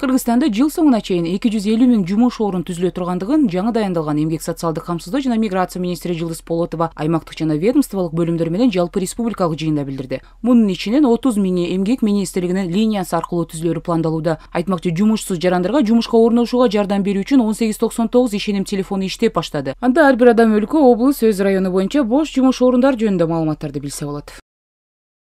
кыргызстанда жыл соңуна чейин эки жүз элүү миң жумуш орун түзүлө тургандыгын жаңы дайындалган эмгек социалдык камсыздоо жана миграция министри жылдыз полотова аймактык жана ведомстволук бөлүмдөр менен жалпы республикалык жыйында билдирди мунун ичинен отуз миңи эмгек министрлигинин линиясы аркылуу түзүлөрү пландалууда айтмакчы жумушсуз жарандарга жумушка орношууга жардам берүү үчүн он сегиз токсон тогуз ишеним телефону иштеп баштады анда ар бир адам өлкө облус өз району боюнча бош жумуш орундары жөнүндө маалыматтарды билсе болот